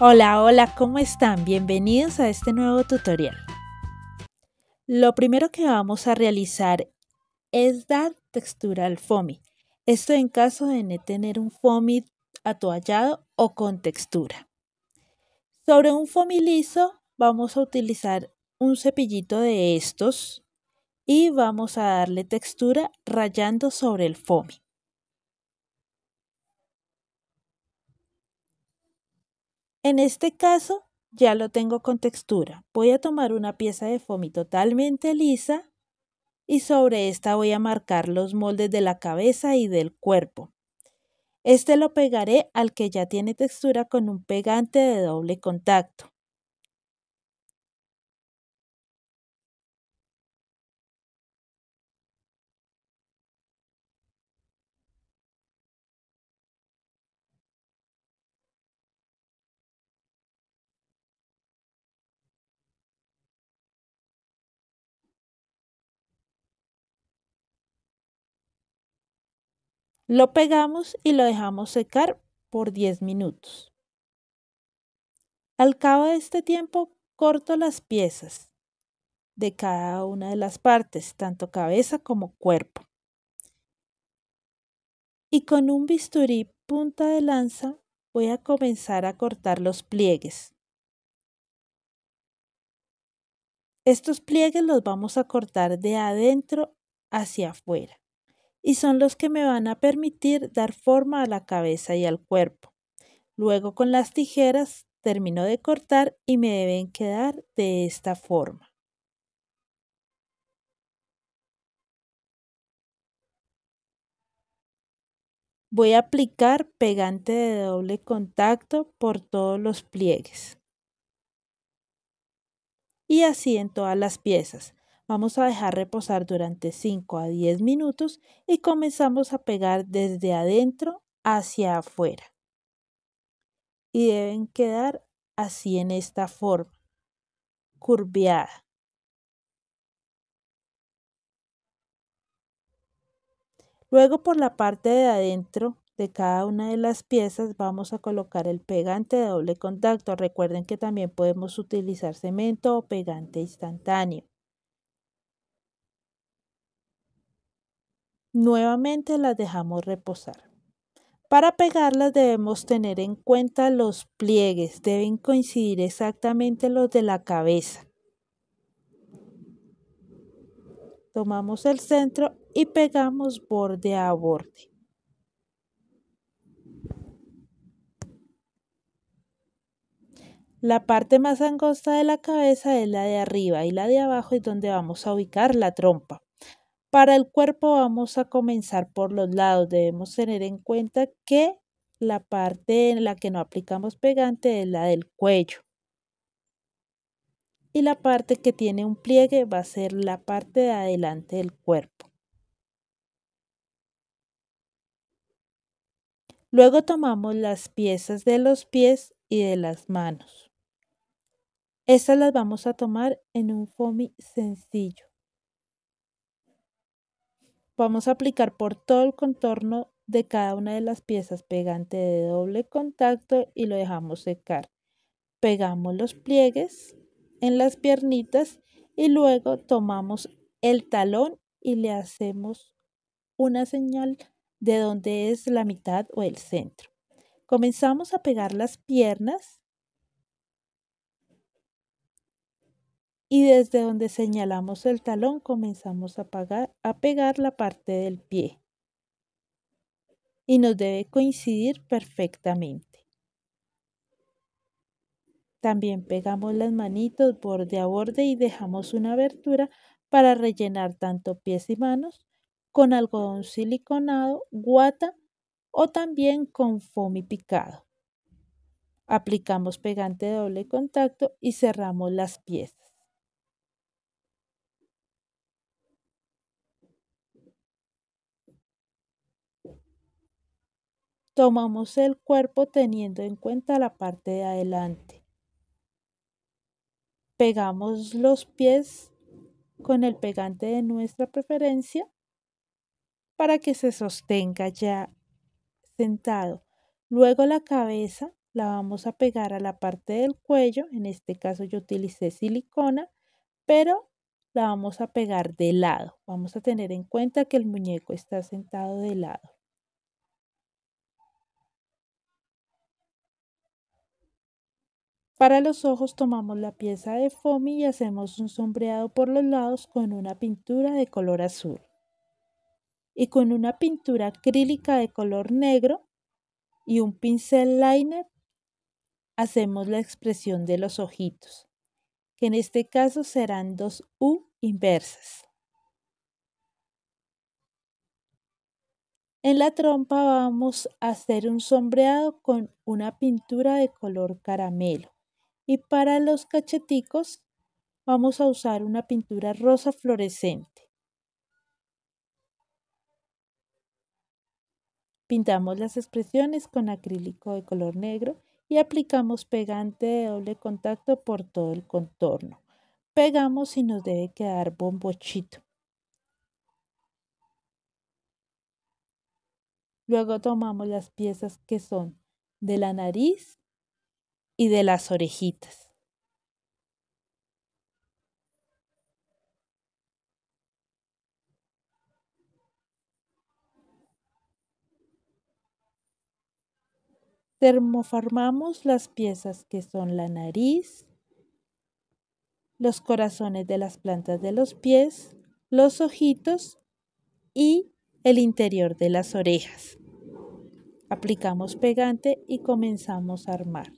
Hola, hola, ¿cómo están? Bienvenidos a este nuevo tutorial. Lo primero que vamos a realizar es dar textura al foamy. Esto en caso de no tener un foamy atoallado o con textura. Sobre un foamy liso vamos a utilizar un cepillito de estos y vamos a darle textura rayando sobre el foamy. En este caso, ya lo tengo con textura. Voy a tomar una pieza de foamy totalmente lisa y sobre esta voy a marcar los moldes de la cabeza y del cuerpo. Este lo pegaré al que ya tiene textura con un pegante de doble contacto. Lo pegamos y lo dejamos secar por 10 minutos. Al cabo de este tiempo, corto las piezas de cada una de las partes, tanto cabeza como cuerpo. Y con un bisturí punta de lanza voy a comenzar a cortar los pliegues. Estos pliegues los vamos a cortar de adentro hacia afuera y son los que me van a permitir dar forma a la cabeza y al cuerpo. Luego con las tijeras termino de cortar y me deben quedar de esta forma. Voy a aplicar pegante de doble contacto por todos los pliegues. Y así en todas las piezas. Vamos a dejar reposar durante 5 a 10 minutos y comenzamos a pegar desde adentro hacia afuera. Y deben quedar así en esta forma, curveada. Luego por la parte de adentro de cada una de las piezas vamos a colocar el pegante de doble contacto. Recuerden que también podemos utilizar cemento o pegante instantáneo. Nuevamente las dejamos reposar. Para pegarlas debemos tener en cuenta los pliegues, deben coincidir exactamente los de la cabeza. Tomamos el centro y pegamos borde a borde. La parte más angosta de la cabeza es la de arriba y la de abajo es donde vamos a ubicar la trompa. Para el cuerpo vamos a comenzar por los lados. Debemos tener en cuenta que la parte en la que no aplicamos pegante es la del cuello. Y la parte que tiene un pliegue va a ser la parte de adelante del cuerpo. Luego tomamos las piezas de los pies y de las manos. Estas las vamos a tomar en un foamy sencillo. Vamos a aplicar por todo el contorno de cada una de las piezas pegante de doble contacto y lo dejamos secar. Pegamos los pliegues en las piernitas y luego tomamos el talón y le hacemos una señal de donde es la mitad o el centro. Comenzamos a pegar las piernas y desde donde señalamos el talón comenzamos a, a pegar la parte del pie y nos debe coincidir perfectamente. También pegamos las manitos borde a borde y dejamos una abertura para rellenar tanto pies y manos con algodón siliconado, guata o también con foamy picado. Aplicamos pegante de doble contacto y cerramos las piezas. Tomamos el cuerpo teniendo en cuenta la parte de adelante. Pegamos los pies con el pegante de nuestra preferencia para que se sostenga ya sentado. Luego la cabeza la vamos a pegar a la parte del cuello. En este caso yo utilicé silicona, pero la vamos a pegar de lado. Vamos a tener en cuenta que el muñeco está sentado de lado. Para los ojos tomamos la pieza de foamy y hacemos un sombreado por los lados con una pintura de color azul. Y con una pintura acrílica de color negro y un pincel liner hacemos la expresión de los ojitos, que en este caso serán dos U inversas. En la trompa vamos a hacer un sombreado con una pintura de color caramelo. Y para los cacheticos vamos a usar una pintura rosa fluorescente. Pintamos las expresiones con acrílico de color negro y aplicamos pegante de doble contacto por todo el contorno. Pegamos y nos debe quedar bombochito. Luego tomamos las piezas que son de la nariz y de las orejitas. Termoformamos las piezas que son la nariz, los corazones de las plantas de los pies, los ojitos y el interior de las orejas. Aplicamos pegante y comenzamos a armar.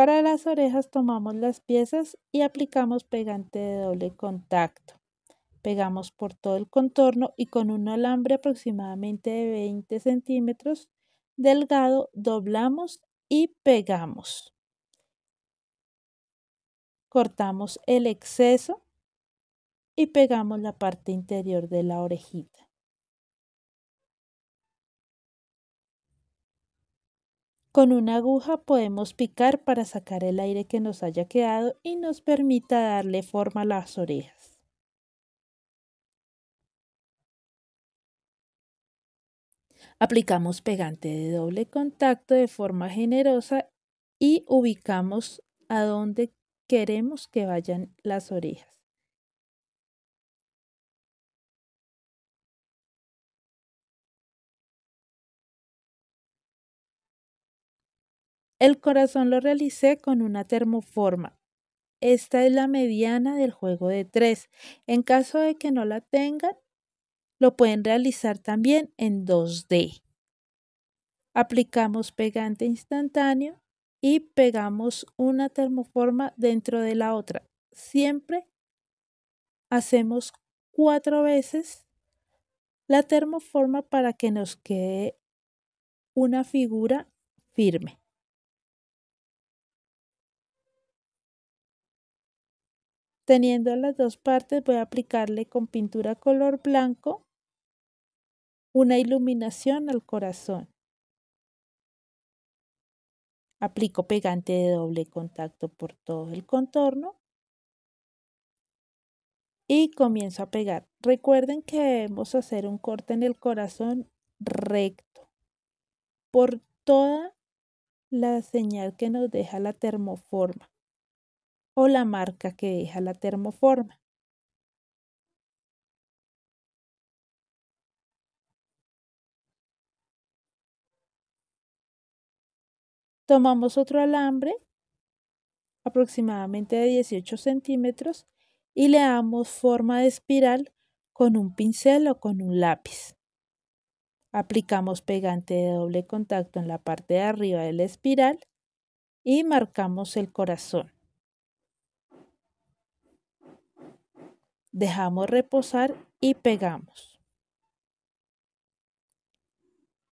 Para las orejas tomamos las piezas y aplicamos pegante de doble contacto. Pegamos por todo el contorno y con un alambre aproximadamente de 20 centímetros delgado doblamos y pegamos. Cortamos el exceso y pegamos la parte interior de la orejita. Con una aguja podemos picar para sacar el aire que nos haya quedado y nos permita darle forma a las orejas. Aplicamos pegante de doble contacto de forma generosa y ubicamos a donde queremos que vayan las orejas. El corazón lo realicé con una termoforma. Esta es la mediana del juego de tres. En caso de que no la tengan, lo pueden realizar también en 2D. Aplicamos pegante instantáneo y pegamos una termoforma dentro de la otra. Siempre hacemos cuatro veces la termoforma para que nos quede una figura firme. Teniendo las dos partes voy a aplicarle con pintura color blanco una iluminación al corazón. Aplico pegante de doble contacto por todo el contorno y comienzo a pegar. Recuerden que debemos hacer un corte en el corazón recto por toda la señal que nos deja la termoforma la marca que deja la termoforma. Tomamos otro alambre aproximadamente de 18 centímetros y le damos forma de espiral con un pincel o con un lápiz. Aplicamos pegante de doble contacto en la parte de arriba de la espiral y marcamos el corazón. dejamos reposar y pegamos.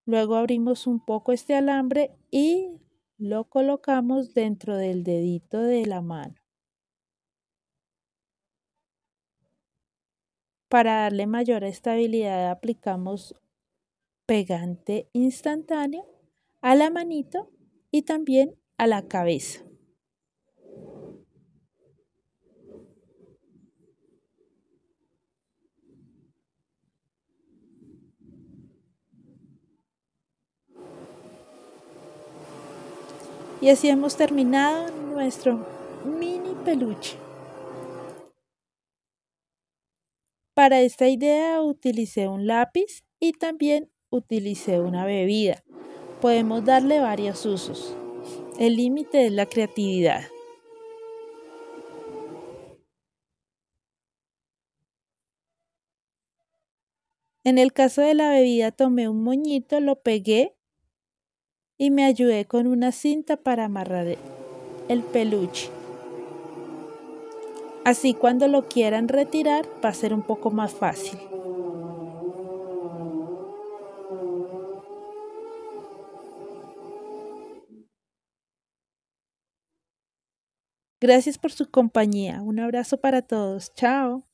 Luego abrimos un poco este alambre y lo colocamos dentro del dedito de la mano. Para darle mayor estabilidad aplicamos pegante instantáneo a la manito y también a la cabeza. Y así hemos terminado nuestro mini peluche. Para esta idea utilicé un lápiz y también utilicé una bebida. Podemos darle varios usos. El límite es la creatividad. En el caso de la bebida tomé un moñito, lo pegué y me ayudé con una cinta para amarrar el peluche. Así cuando lo quieran retirar va a ser un poco más fácil. Gracias por su compañía. Un abrazo para todos. Chao.